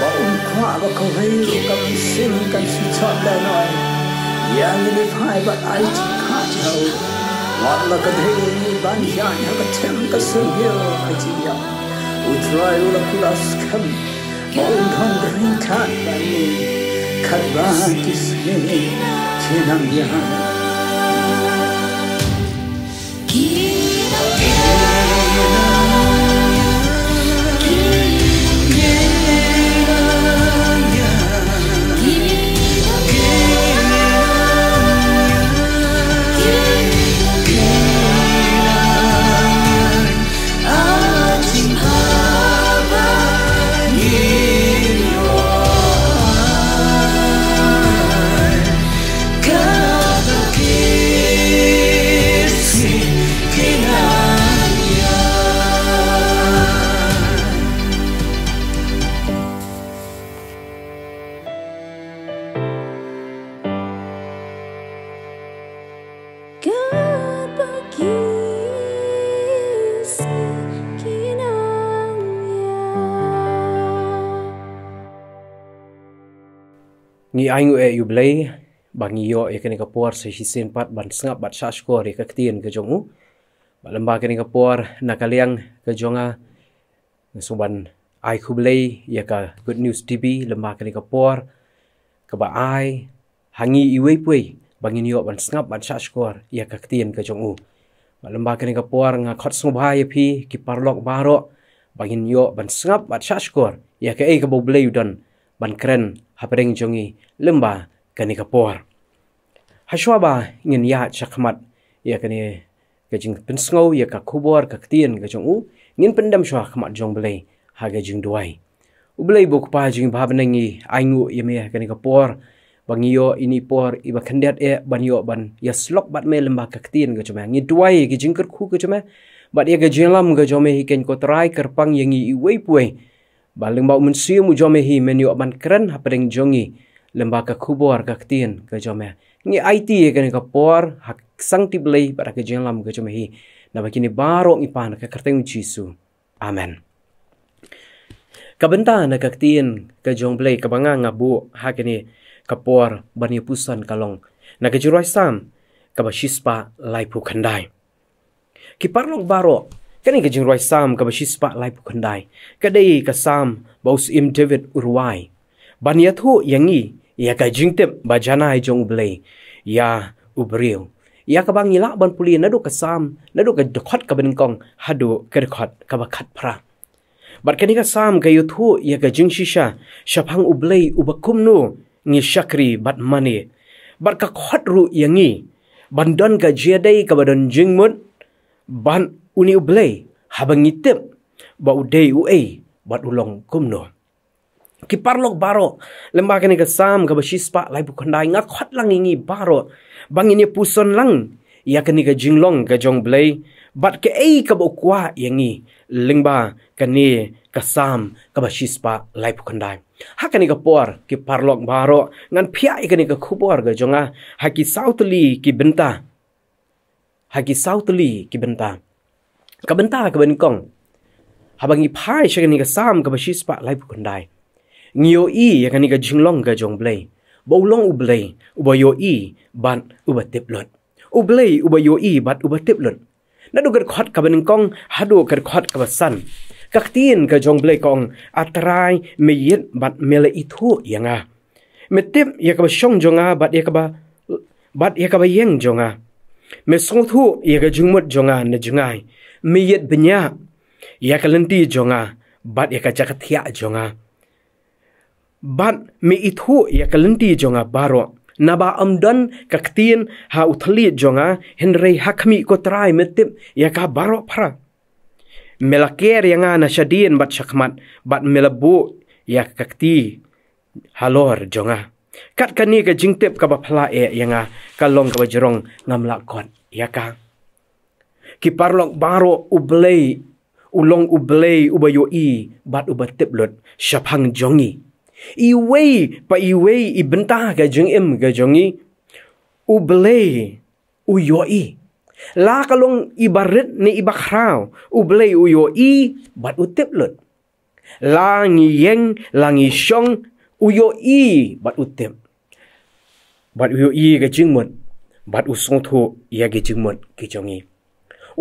bỗng khỏa và cầu hay cầm xin cần sự chọn đời nói yang ni phai bắt ai chỉ khá chầu ngọn là cần hay như bán gian hay cần chém sự hiểu ai chỉ nhau utrai ula kulas khâm bỗng thân gần khát và ni khát ba kis ni khi nằm yang Yeah. ni ayu e yu blei bang iyo e kene kapuar se hisin pat ban sengap bat shashko re kaktien ke jongu ba lemba kene kapuar na kaliang ke jonga suban ai ku blei ye ka good news tv lemba kene kapuar ke ba ai hangi iwe pui bang iyo ban sengap bat shashko ye kaktien ke jongu ba lemba kene kapuar nga khot sungba ye pi ki parlok baro bang iyo ban sengap bat shashko ye ka e ka bo blei u done ban kren hapreng jongi lumba kani kapor hashwa ba ngin ya chakmat ya kani gajing pinsngo ya ka kubor ka ktien ga jong u ngin pendam shwa khmat jong bele ha ga jing duai u bele bok pa jing bhab nangi aingu ya me ya kani kapor bangiyo ini por iba khandet e banyo ban ya slok bat me lumba ka ktien ga jong ngi duai ki jing kar khu ga jong ba ya ga jing lam ga jong me hi ken ko trai kar pang yangi i wei puai Ban lưng bao mình siêu mua cho mẹ hi mẹ nhiều ban kren hấp đến giống gì lưng bao các khu bò ở các tiền cái cho mẹ như ai ti cái này các bò hạt sáng tiếp lấy bà cái giang hi là bà kia ngi pan cái cái tiếng chiêu amen Kabenta na kaktiin ka jongblay ka banga nga bu hakini ka por bani pusan kalong na ka jurwa sam ka ba shispa kandai. Ki baru. cái này cái chuyện roi sam cái bác sĩ lại của khăn đại cái đây cái sam bảo sự im david urwai ban yết thu yang y ya dạ, cái chuyện tiếp bà jana hay trong ublay ya dạ, ubriel ya dạ, cái bang ngila ban puli nado cái sam nado cái khát cái bên con hado cái khát cái bác khát pra bắt cái này cái sam cái yết thu ya cái chừng shisha shapang ublay ubakum nu ngi shakri bat mani bat cái khát ru yang y ban don cái jia đây ka ban don jing mut ban uni uble habang itip ba udei ue bat ulong kumno ki parlok baro lemba kene ke sam ga bashispa lai bu kandai nga khat lang ingi baro bang ini puson lang ya kene ke jinglong ga jong blei bat ke ei ka bo kwa yangi lengba kene ke sam ga bashispa lai bu kandai ha kene ke por ki parlok baro ngan phia i kene ke khubor ga jonga ha ki southli ki benta ha ki southli ki bentang กบันตากบันกองฮาบังอีพายชกันนี่ก็สามกับชิสปะไลบุคนได้งิโออียกันนี่ก็จิงลองกับจงเบลยบ่ลองอุเบลยอุบโยอีบัดอุบเต็บลดอุเบลยอุบโยอีบัดอุบเต็บลดนั่นดูกระขอดกบันกองฮัดูกระขอดกับสันกักตีนกับจงเบลยกองอัตรายเมียดบัดเมลอิทุยังอ่ะเมติบยกับช่องจงอ่ะบัดยกบบัดยกับยังจงอ่ะเมสงทุยกับจุงมดจงอ่ะนจงไง miyet benya ya kelenti jonga bat ya kaca ketia jonga bat mi itu ya kelenti jonga baro naba amdan kaktin ha utli jonga Henry hakmi ko trai metip ya ka baro para melaker yanga ana shadien bat syakmat bat melebu ya kakti halor jonga kat kani ke jingtip ka bapla e yang kalong ka bajrong ngam lakot ya ka ki parlok baro ublei ulong ublei ubayo i bat uba tiplot shaphang jongi i wei pa i wei i benta ga jeng em ga jongi ublei u yo i la kalong i barret ne i bakhrao ublei u yo i bat u tiplot la ngi yeng la ngi shong u yo i bat u tip bat u yo i ga jeng mot bat u song tho ya ga jeng mot ki jongi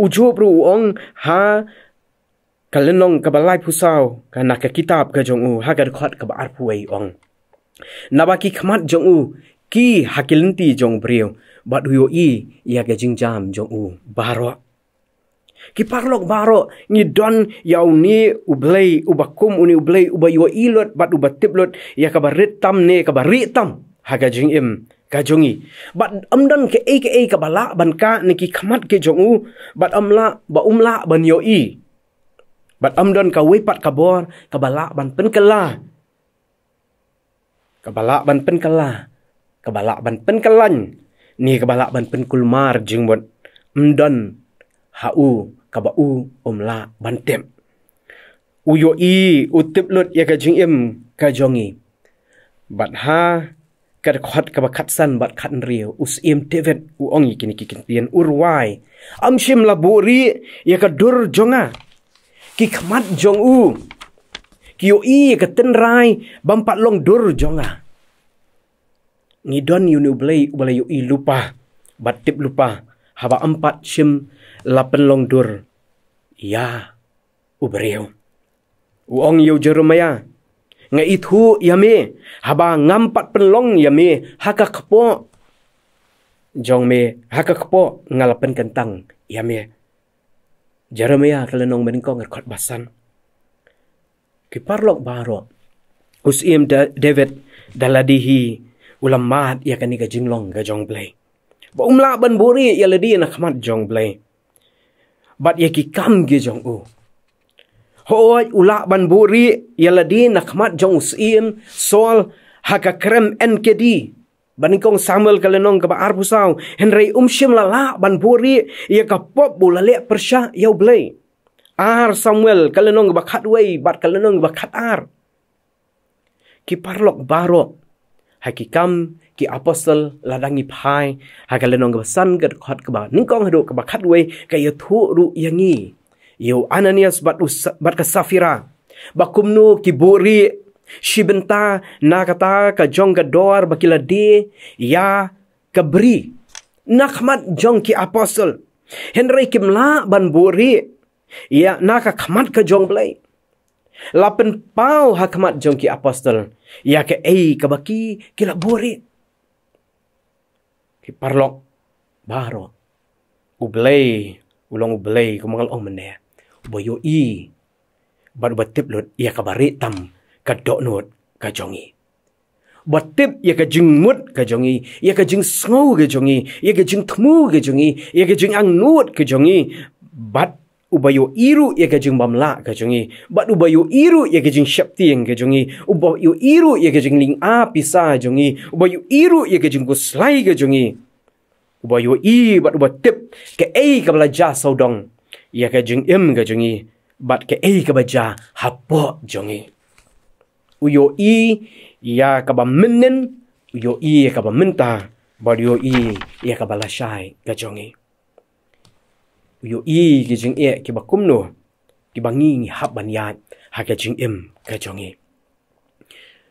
อูจูบรูอองฮากะลนงกะบลายผู้สาวกะนักกะกิตาบกะจงอูฮากะคอดกะบอารพูเออองนาบากิขมัดจงอูกีฮากิลนตีจงเบรียวบัดฮุยอียากะจิงจามจงอูบารอกิปารลกบารอนี่ดอนยาวนี่อุเบลยอุบักุมอุนีอุเบลยอุบายวอีลดบัดอุบัติบลดยากบาริตตัมเนี่ยกบาริตตัมฮากะจิงอิม kajungi bat amdan ke ei ke ei ka bala ban ka ne khamat ke jongu bat amla ba umla ban yo i bat amdan ka wepat ka bor ka bala ban pen kala ka bala ban pen kala ka bala ban pen kalan ni ka bala ban pen kulmar jing bot amdan ha u ka ba u umla ban tem u yo i u tip lut ya ka jing im ka jongi bat ha กัดขัดกับขัดสันบัดขัดเรียวอุสเอียมเทเวตอุองยี่กินกินเปลี่ยนอุรวายอัมชิมลาบุรียากัดดุรจงะกิขมัดจงอูกิโออีกัดเต้นไรบัมปัดลงดุรจงะงิดอนยูนิบเลยบลายโออีลุปะบัดติบลุปะฮาบะอัมปัดชิมลาเป็นลงดุรยาอุบเรียวอุองยูเจรุมายา nga ithu yami haba ngam pat penlong yami hakakpo jong me haka ngal pen kentang yami jeremiah kalenong men ko ngar khot basan ki parlok baro da david daladihi ulam mat ya kani ga jinglong ga jong blai ba umla ban buri ya ledi na khamat jong blai bat ya ki ge jong u hoj ula ban buri yaladi nakmat jong siem soal haka krem nkd kong Samuel kalenong ka ba arpusaw Henry umshim lala ban buri ya ka pop bulale persha yo blay Ar Samuel kalenong ba khatway bat kalenong ba khat ar Ki parlok baro haki kam ki apostle ladangi phai ha lenong ba san gad khat ka ba ningkong hado ka ba khatway ka ya ru yangi Yo Ananias bat us bat kesafira, Bakumnu kiburi shibenta na kata ka jong ga bakila de ya kabri. Nakhmat jong ki apostle. Henry kimla ban buri ya nak khmat kejong jong Lapen pau hakmat jong ki apostle. Ya ke ei kabaki kila buri. Ki parlok baro. Ublay ulong ublay kumangal omenea tubuyo i bat batip lut ia kabari tam ka nut, ka jongi batip ia ka jing mut ka ia ka jing sngo ia ka jing thmu ka ia ka jing ang nut ka bat ubayo iru ia ka jing bamla ka bat ubayo iru ia ka jing shapti ka ubayo iru ia ka jing ling a pisa jongi ubayo iru ia ka jing kuslai ubayo i bat ubatip tip ke a bla ja saudong ya ka jing im ga jingi bat ke ei ka baja hapo jingi uyo i ya ka ba minnen uyo i ya ka ba minta ba yo i ya ka ba la shai ga jingi uyo i ki jing e ki ba kumno ki ba ngi ngi hap ban ya ha ka jing im ga jingi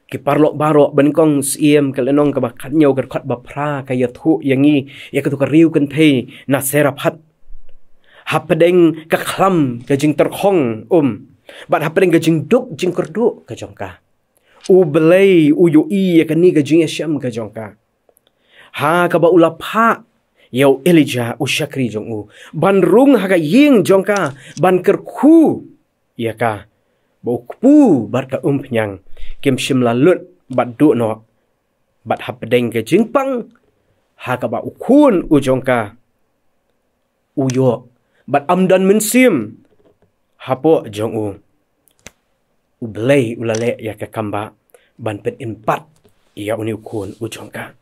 ki parlo baro ban kong siem ka lenong ka ba khat nyau ka khat ba phra ka ya thu yangi ya ka tu ka riu kan thei na serap hat hapdeng ka khlam ka jing ter um bat hapdeng ka jing duk jing ker duk ka jong ka u belay u yu i ya ka ni ka jing ya sham ka jong ha ka ba ulap ha yau elija u syakri jong u ban rung ha ka ying jong ka ban ker ya ka bo kpu bat ka um phyang kim shim la lut bat du no bat hapdeng ka jing pang ha ka ba u khun u jong ka but amdan mensim hapo jong u ublay ulale ya ka kamba ban pet in pat ya uni kun u jongka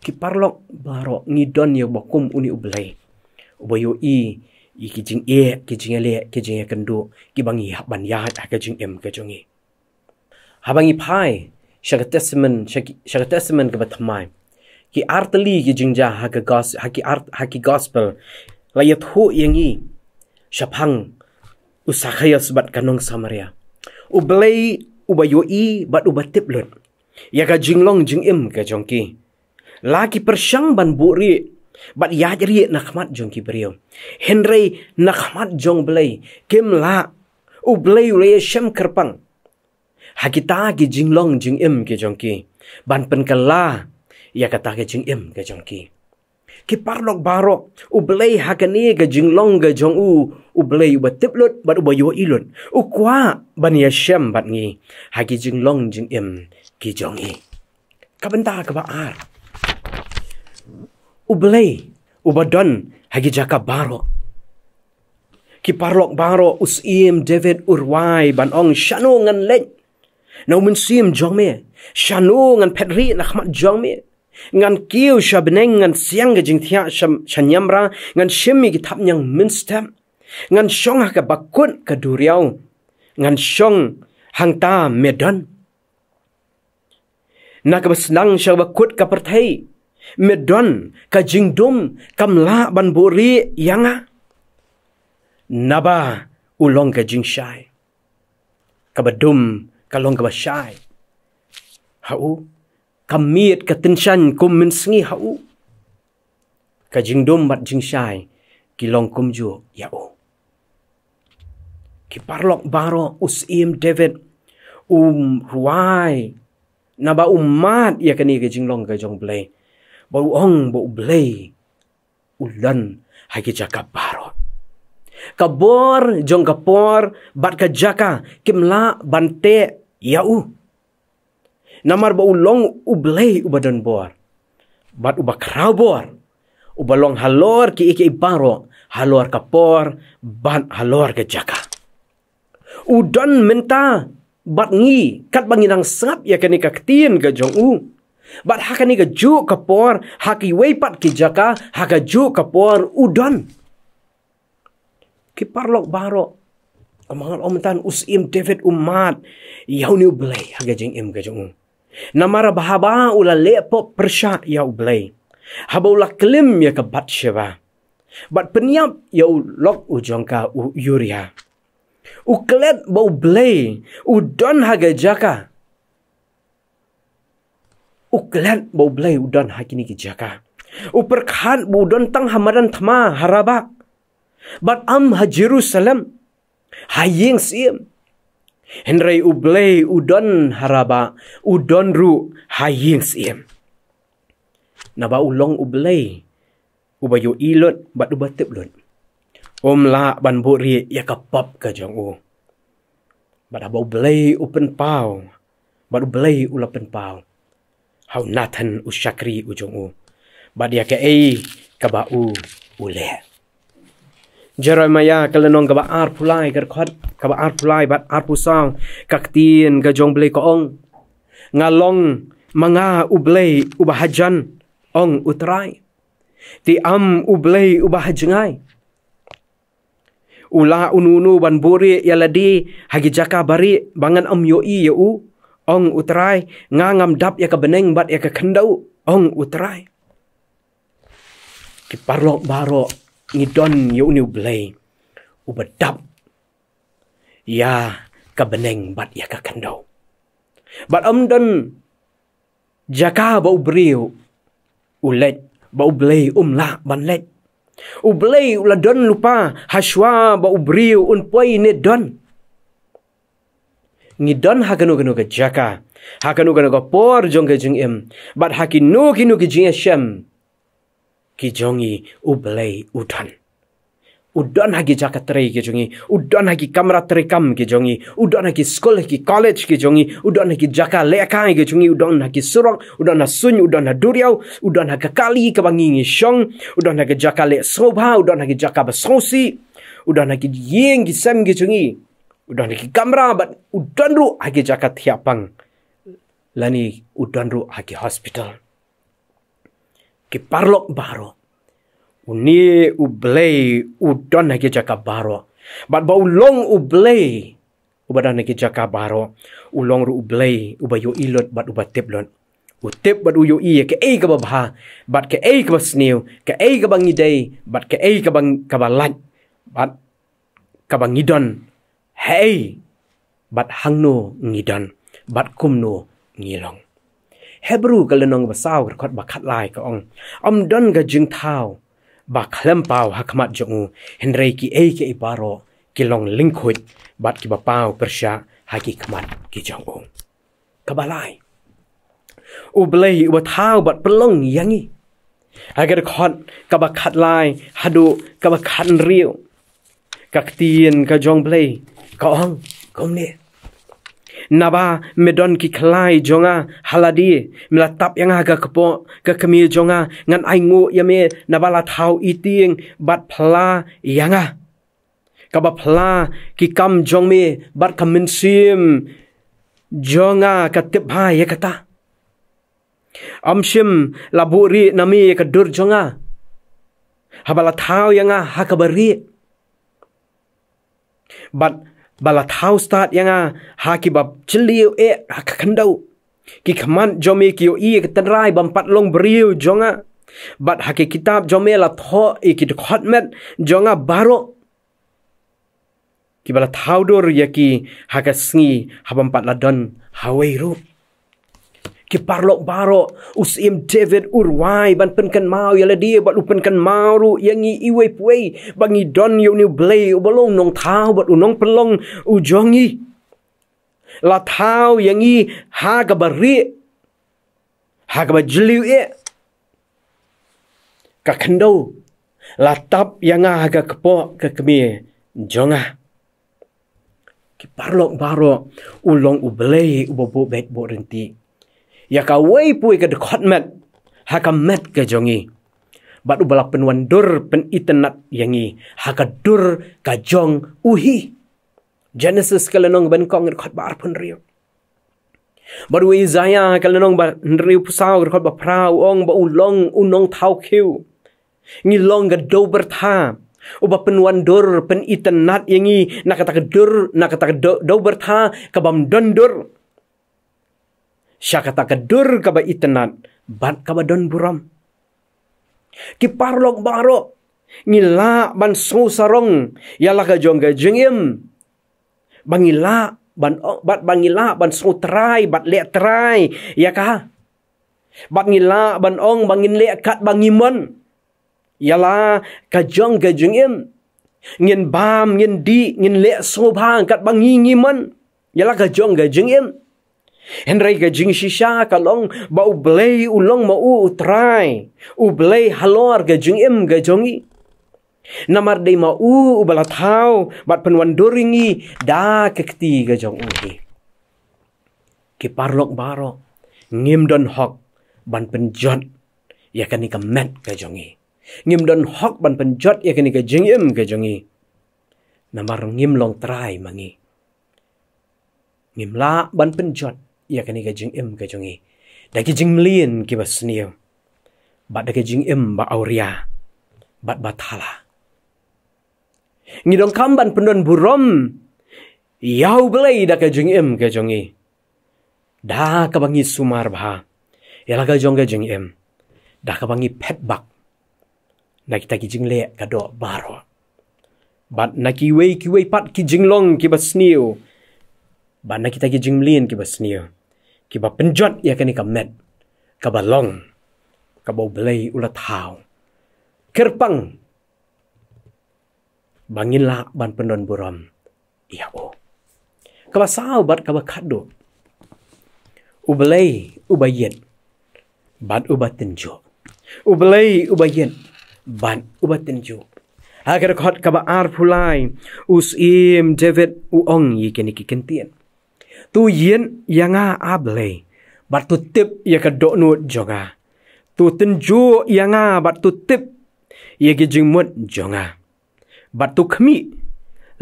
ki parlo baro ni don ya bokum uni ublay ubayo i i ki jing e ki jing ele ki jing e kendo ki bangi ha ban ya ha ka jing em ka jongi e. ha bangi pai shaga testament shaga testament ka batmai ki artli ki jingja ha ka gas ha ki art ha ki gospel layat hu yang i syapang usakaya sebat kanong samaria ublei ubayoi, i bat ubatip lut ya ka jinglong jing im ka jongki laki persyang ban buri bat yajri nakmat jongki brio Henry nakmat jong blei kim la ublei ure syam kerpang hakita ki jinglong jing im ke jongki ban penkala ya kata ke jing im ke jongki ki parlok baro u blei hakani ga jinglong ga jong u u blei ba lut, ba u ba yo ilun u kwa ban ya bat ngi ha ki jinglong jing em ki jong i ka ban ka ba ar u blei u ba don ha ki jaka baro ki parlok baro us im david urwai ban ong shano ngan le Nau mun siem jong me, shano petri nak mat jong me, ngan kiu shab neng ngan siang ge jing thia sham chanyam ra ngan shimmi ki thap nyang minsta ngan shong ha ka bakun ka duriau ngan shong hang ta medan na ka bas nang shab bakut ka parthai medan ka jing dum kam la ban buri yanga naba ulong ka jing shai ka ba dum ka long ka ba ha u kamit katinshan kum minsngi hau. Kajingdom bat jingshay, kilong kum ju u, Kiparlok baro us im David, um ruai, na ba umat um ya kani kajinglong kajong blay. Ba uong ba ublay, ulan hai kajaka baro. Kabor jong kapor bat kajaka, kimla bante u namar ba ulong long u blei u badon bor bat u bakraw bor u balong halor ki ike iparo halor ka por ban halor ke jaka u don menta bat ngi kat bangi nang sap ya kani kaktien ga jong u bat hakani ga ju ka por haki weipat ki jaka haka ju ka por u don ki parlok baro Kamangan om tan usim David umat yau yauni ublay hagajeng im u. Namara bahaba ula lepo persyak ya ublay. Haba ula klim ya ke Batsheba. Bat penyap ya ulok ujongka u yuria. U klet ba ublay. U don haga jaka. U klet ba ublay u don hakini ke jaka. U perkhan bu don tang hamadan thama harabak. Bat am ha Jerusalem. Hayeng siem. Henry ubley udon haraba udon ru hayings iem. Naba ulong uble ubayo ilot bat ubatip lot. Om la ban buri ya kapap ka jang u. Bat ubley uble upen pau. Bat uble ulapen pau. Hau nathan u syakri u jang u. Bat ya ke ei kabau ulek. Jeremiah Maya lenong ke ba'ar pulai ke kot ke ba'ar pulai bat ar pusang kak tin ke jong beli ke ong ngalong manga uble ubahajan ong utrai ti am uble ubahajengai ula ununu ban buri yaladi hagi jaka bari bangan am yoi ya u ong utrai ngangam dap ya ke beneng bat ya ke kendau ong utrai ki parlok barok ngi don yu ni blay u ba ya ka beneng bat ya ka kando bat om don jaka ba u briu u let ba u blay um la ban let u blay u la don lupa haswa ba u briu un poi ne don ngi don ha kanu kanu ka jaka ha kanu kanu ka por jong ke jing em bat ha ki nu ki nu ki jing shem kijongi ublei udon. Udon hagi jaka terei kijongi, udon hagi kamera terei kam kijongi, udon hagi school hagi college kijongi, udon hagi jaka leakang kijongi, udon hagi surong, udon na sun, udon na duriau, udon hagi kali kebangi ngisong, udon hagi jaka le soba, udon hagi jaka besosi, udon hagi yeng kisem kijongi, udon hagi kamera, but udon ru hagi jaka tiapang. Lani udon ru hospital ki parlok baro. Uni u blei u donna ki jaka baro. Bat ba u long u blei u badana ki jaka baro. U long ru u blei u ba yo ilot bat u ba teplon. U tep bat u yo iye ke ei kaba bha. Bat ke ei kaba sniw. Ke ei kaba ngidei. Bat ke ei kaba kaba lat. Bat kaba ngidon. Hei. Bat hangno ngidon. Bat kumno ngilong. ฮบรูกะละนองบะซาวกะคดบะคัดลายกะองอมดอนกะจึงเท้าบะคลัมปาวฮักมัดจงูเฮนเรกีเอกีปารอกิลองลิงคุดบัดกิบะปาวปรชาฮักกิคมัดกิจงองกะบะลายอุบเลยอุบะเท้าบัดปลงยังงี้ไอกะคดกะบะคัดลายฮดูกะบะคันเรียวกะเตียนกะจองเบลกะองกอมเนี่ย naba medon ki klai jonga haladi melatap yang aga kepo ke kemil jonga ngan aingu ya me naba la thau iting bat phla yanga kaba phla ki kam jong me bat kamin sim jonga katip tip ha ye kata amsim laburi nami ka dur jonga habala thau yanga hakabari bat bala thau start yanga hakibab chiliu e eh, hakakandau ki kaman jome ki o iye tenrai bam pat long briu jonga bat hake kitab jome la tho ikit eh, khatmet jonga baro ki bala thau dor yaki hakasngi habam pat la don haweiru. ru ke parlok baro usim david urwai ban penken mau yale dia bat upenken mau ru yang i iwe pue bang i don yo ni ble u belong nong tau bat nong pelong u jongi la tau yang i ha ga bari ha ga jeli e ka kendo la tap yang ha ga kepo ke kemi jonga ke parlok baro ulong u ble u bobo bet bo rentik Ya ยากาเวยปุยกับคอตเมตฮักกับเมตกับจงีบัดอุบลปนวันดูร์เป็นอิตนัดยังงีฮักกับดูร์กับจงอุฮี Genesis ke lenong ben kong ngir khot bar pun riu. Baru Isaiah ke lenong ba riu pusau ngir khot ba prau ong ba ulong unong thau kiu. Ngi long ga do bertha. Uba penuan dur pen itenat yangi nak ke dur nak ke do, bertah bertha ke bam don syakata kedur kaba itenat bat kaba don buram ki parlok baro ngila ban sung sarong yala ka jong jengim bangila ban oh, bat bangila ban sung trai bat le trai ya ka bat ngila ban ong bangin le kat bangimon yala ka jong ga jengim ngin bam ngin di ngin le sung bang kat bangingimon yala ka jong ga jengim Henry gajing shisha kalong ba ublei ulong ma u utrai ublei halor gajing im gajongi namar de ma u ubalathau bat penwandoringi duringi da kekti gajong ungi ke parlok baro ngim don hok ban penjot ya kani ka met gajongi ngim don hok ban penjot ya kani ka jing im gajongi namar ngim long try mangi ngim la ban penjot yakani ga jing im ga jungi da ki jing mlien ki ba sniyo bat da ki jing im ba auria bat bat thala ngi kamban pendon burom yau blei da ki jing im ga jungi da ka bangi sumar bha yala ga jong ga jing im da ka bangi pet bak na ki ta ki jing le ka do baro bat na ki wei ki wei pat ki jing long ki ba sniyo ba na ki ta ki jing mlien ki ba sniyo กี่บเป็นจอดยากันี่กับเม็ดกับบลองกับบบเลยอุลทาวเครปังบางินละบันปนนบุรอมอียโอกับสาวบัดกับคาดดูอุบเลยอุบายเย็นบันอุบัตินจูอุบเลยอุบายเย็นบันอุบัตินจูอากระคอดกับอาร์พูไลอุสอิมเจเวตอุองยี่กันี่กันเตียนទូយិនយ៉ាងាអាប់លេបាត់ទុតិបយ៉ាកដកនុចងាទូទិនជូយ៉ាងាបាត់ទុតិបយ៉ាកជីងមុតចងាបាត់ទុខមី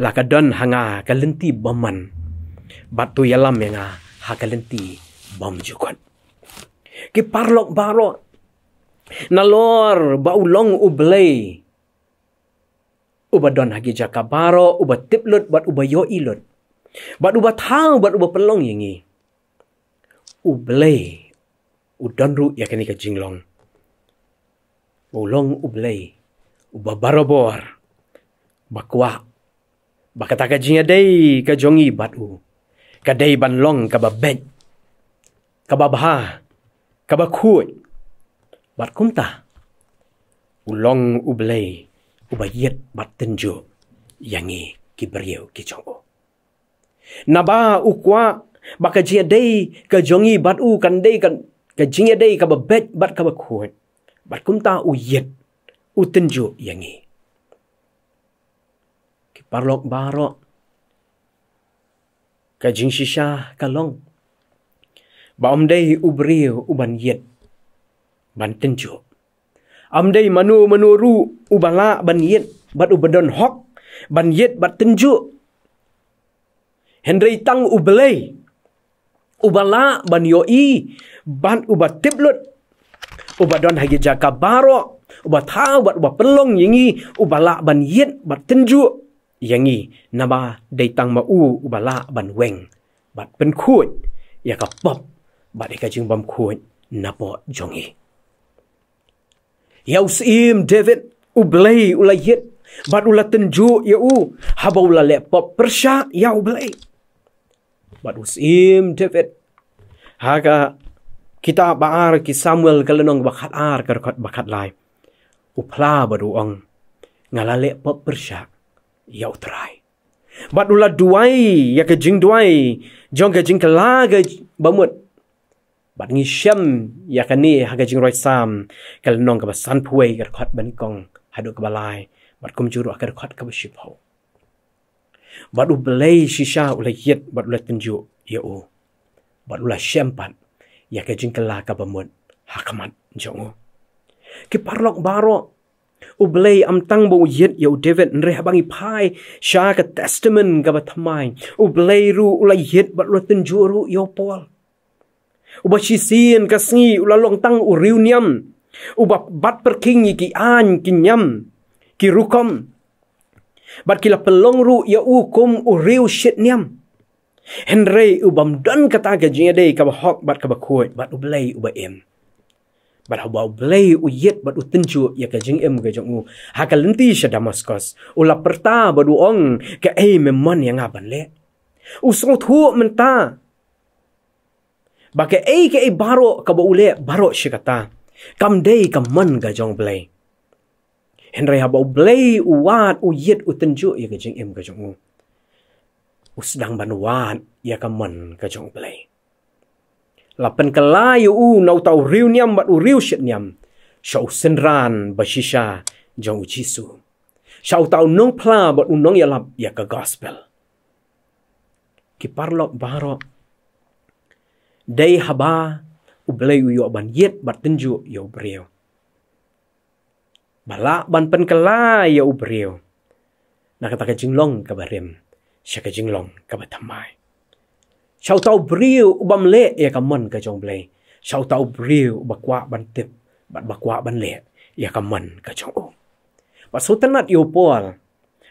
លាកដនហងាកលិនទីបំមិនបាត់ទុយ៉ាឡាមេងាហាកលិនទីបំជូកន់គេប៉ារឡុកប៉ារឡុកណឡរបៅឡងអ៊ូប្លេអ៊ូបដនហ្គីចាកាប៉ារោអ៊ូបទិបលុតបាត់អ៊ូបយោអ៊ីលុត Buat ubah tahu, buat ubah pelong yang ini. Ublay. Udan ru ya kini jinglong. Ulong ublay. Uba barobor. Bakwa. Bakata ka jingya day ka jongi bat u. Ka day ban long ka ba bed. Ka ba bha. Ka ba kuit. Bat kumta. Ulong ublay. Uba yet bat tenjo. Yangi kibriyo kichongo naba ukwa baka jia dei ka jongi bat u kan dei kan ka jia dei ka bet bat ka khoi bat kum ta u yet u tin ju yangi ki parlok baro ka jing si sha ka long ba um dei u bri u ban yet ban tin ju am dei manu manu ru u bala ban yet bat u badon hok ban yet bat tin ju Henry tang ubele. Ubala ban yoi. Ban uba tiplut. Uba don hagi jaka baro. Uba tha uba uba pelong yingi. Ubala ban yit bat tenju. Yangi naba day tang ma u ubala ban weng. Bat pen kuit. Yaka pop. Bat ika jing bam kuit. Napo jongi. Yausim David ublay ulayit bat ulatin ju ya u habaw la lepop persya ya ublay badus im tefet haga kita baar ki Samuel kalenong bakat ar karkat bakat lai upla badu ong ngalale pop bersyak ya utrai badula duai ya ke jing duai jong ke jing kelaga bamut bad ngi syam ya ke ni haga jing roi sam kalenong ka basan puai karkat ban kong hadu ka balai bad kum juru akar khat ka bishipau Badu belai shisha ula yit bat ula tenju ya u. Bat ula syempat ya ke jingkela ka bamut hakamat jongo. Ke parlok baro u belai am tang bo yit ya u David nre habangi pai sha ka testament ka batamai. U belai ru ula yit bat ula tenju ru ya pol. U bat shisien ka sengi ula long tang u riu niam. U bat perking iki an kinyam ki rukam. Ki rukam bar kila pelongru ya u kum u riu shit niam Henry rei u bam don kata ke jia ya dei ka hok bat ka ba kuat bat u blei u ba em bat ha ba u blei u yet bat u tinju ya ka jing em ga jong u ha ka lenti sha Damascus, u la perta ba du ong ke ei me man yang aban le u so thu men ta ba ke ei ke ei baro ka ba u le baro shi kata kam dei kam man ga jong blei เห็นไรฮะบอกเบลอุวานอุยิดอุตันจุยกจิงเอ็มกจงอุสดังบันวานยากมันกจงเบลลับเป็นกลายอูนเอาเต่าริวเนียมบัดอุริวชิดเนียมชาวเซนรานบัชิชาจงอุชิสูชาวเต่าน้องพลาบัดอุน้องยาลับยากกอสเปลกิปารลบารอได้ฮบาอุเบลอุยอบันยิดบัดตันจุยอบเรียว mala ban pen kala ya ubrio na kata ka jinglong ka barem sha ka jinglong ka batamai chau tau brio ubam le ya ka man ka jong blai chau tau brio ba kwa ban tip ban ba kwa ban le ya ka man ka jong o ba so tanat yo pol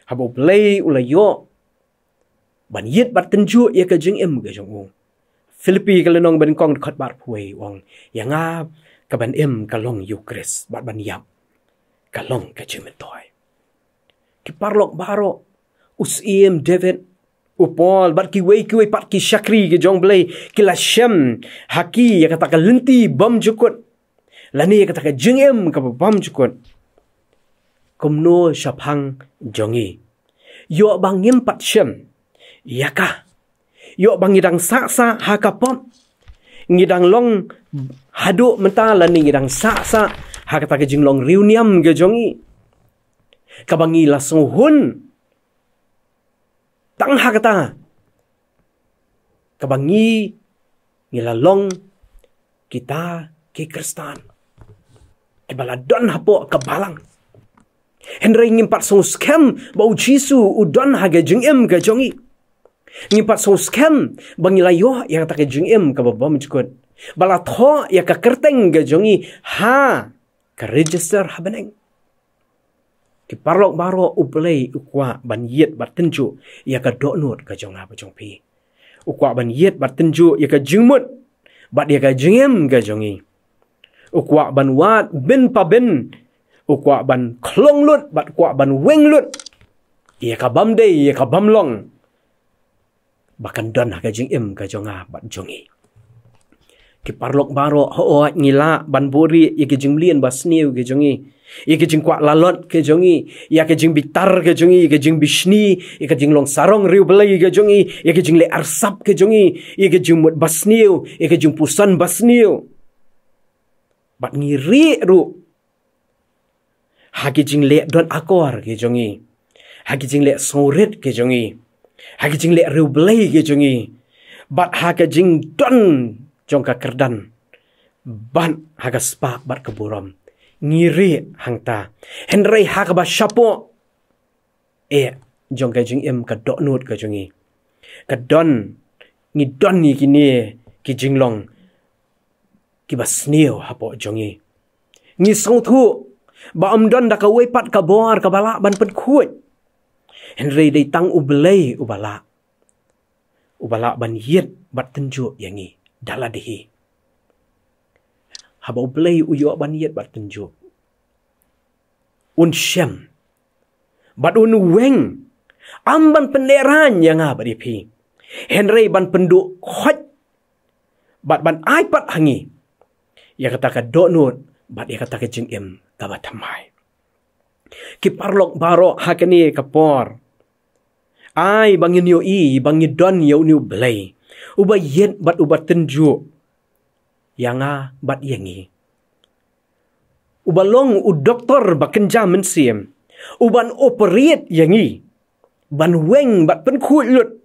habo blai ula yo ban yit bat ten ju ya ka jing em ka jong o filipi ka le nong ban kong khat bar phuai wang ya nga ka ban em ka long yu kris bat ban yap kalong ka chimen toy ki parlok baro us em devet upol bar ki wei ki wei par ki shakri ki jong blay ki la shem haki ya kata ka linti bam jukot la ni ya kata ka jingem ka bam jukot kom no jongi yo bangim pat shem yaka yo bangidang sa sa hakapom ngidang long hadu mentala ni ngidang sa sa hakata ke jinglong riuniam ge jongi kabangi la sohun tang hakata kabangi lah long kita ke kristan kebala don hapo kebalang Henry ngimpat sung scam bau jisu udon haga jengim ke jongi ngimpat sung scam bangila yo yang tak jengim ke babam jukut bala tho ya ke kerteng jongi ha keregister habening. Ke parlok baro uplei ukwa ban yet batinju ia ke donut ke jong apa jong pi. Ukwa ban yet batinju ia ke jungmut bat ia ke jungem ke jongi. Ukwa ban wat bin pa bin ukwa ban klong lut bat kwa ban weng lut ia ke bam dei ia ke bam long. Bakan don ha ke jungem ke jong apa jongi ke parlok baro ho ngila banburi ye ke jinglien ba sniu ke jongi ye ke jingkwa lalot ke jongi ya ke jing bitar ke jongi ye ke jing bisni ye ke jing long sarong riu belai ke jongi ye ke jing le arsap ke jongi ye ke jing mut ba sniu ye ke jing pusan ba sniu bat ngiri ru hagi jing le don akor ke jongi hagi jing le sorit ke jongi hagi jing le riu belai ke jongi bat hagi jing don jong ka kerdan ban haga spa bat keburam, ngiri hangta Henry haga ba shapo e jong ka jing em ka dot note ka jungi ka don ni don ni kini ki jinglong ki ba sneo hapo jongi ni song thu ba am don da ka wei pat ka boar ka bala ban pen khuet henrei dei tang ubalai ubala ubala ban yet bat tenju yangi dalam dehi haba blay u yoba niyet bar un shem bad un weng amban penderaan yang ha bari pi henry ban pendu khot bad ban ipad hangi ya kata donut bad ia kata ka jing em kaba tamai ki parlok baro hakani kapor ai bangin yo i bangi don yo niu blay Uba yen bat uba tenju. Yanga bat yangi. Uba long u doktor bat kenja mensiem. Uban operiet yangi, Ban weng bat penkulut.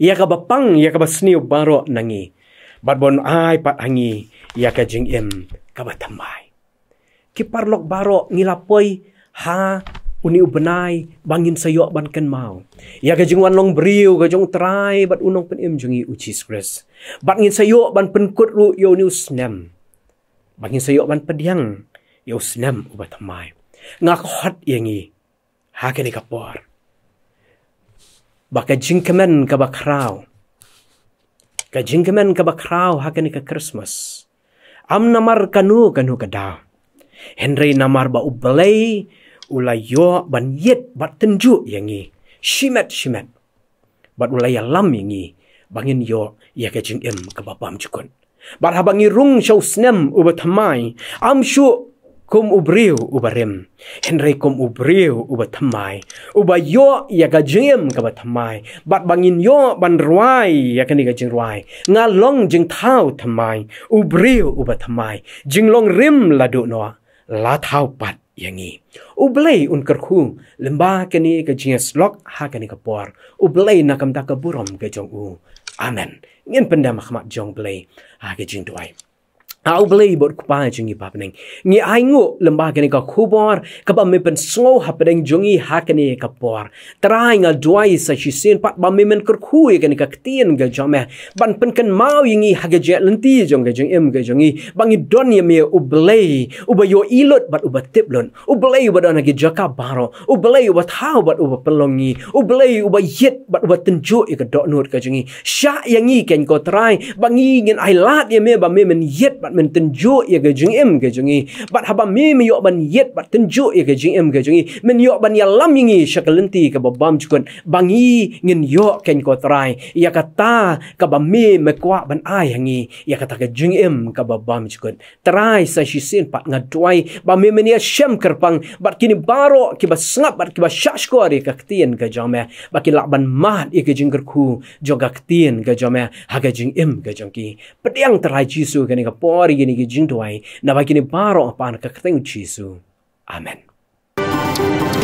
Ia ka bapang, ia ka basni baro nangi. Bat bon ai pat hangi Ia ka jing em ka batambai. Kiparlok baro ngilapoy ha uni ubnai bangin sayok ban ken mau ya ke jingwan long briu ke jong bat unong pen im jungi uchi stress bat ngin sayo ban pen kut ru ni usnem bangin sayok ban pediang yo usnem ubat mai nga hot yangi ha ni kapor ba ke jing kemen ka ba krau ka jing kemen ka ba krau ha ke christmas am namar kanu kanu kada henry namar ba ubalei ulai yo ban yet bat tenju yangi shimet shimet bat ulai alam yangi bangin yo ya ke em ke bapam chukon bar habangi rung shau snem uba thamai am shu kum ubriu ubarem henrei kum ubriu uba thmai, uba yo ya ke em ke thmai, bat bangin yo ban ruai ya ke ni ke jing ruai nga long jing thau thamai ubriu uba thamai jing long rim ladu no la thau pat อย่างนี้อุเบยอุนกระคูลมบากันนี้ก็จีสล็อกหากันนี้ก็ปอร์อุเบยนักกำตากบุรมกจงอูอเมนเงินเป็นดามขมักจงเบยหากจิงด้วย Aku beli buat kupai jengi bab neng. Ni aingu lembah kene kubar, kapa mepen sungau hapereng jengi hak kene kapar. Terai ngal dua isa sen pat bab mepen kerkuai kene kaktian ngal jamah. Ban penken mau ingi hak je lenti jeng ke jeng em ke jengi. Bangi donya me ubelai, uba yo ilut bat uba tiplon. Ubelai uba dona ke jaka baro. Ubelai uba tau bat uba pelongi. Ubelai uba yit bat uba tenjo ke dok nur ke jengi. Sya yangi kene kau terai. Bangi ingin ailat ya me bab mepen yit bat bat men tenju ya ke jing em ke jingi bat haba mi mi yo ban yet bat tenju ya ke jing em ke jingi men yo ban ya lam yingi shakalenti ke babam chukun bangi ngin yo ken ko trai ya kata ka ba mi me kwa ban ai hangi ya kata ke jing em ka babam chukun trai sa shi sin pat nga twai ba me men ya shem kerpang bat kini baro ki ba sngap bat ki ba shash ko ari ka ktien ke jame ba ki la ban ma ya ke jing kerku jo ga ktien ke jame ha ke jing em ke jingi pedang trai jisu ke ni ka originiga jingdwai nabagini baro apan kakatang Jesu. Amen.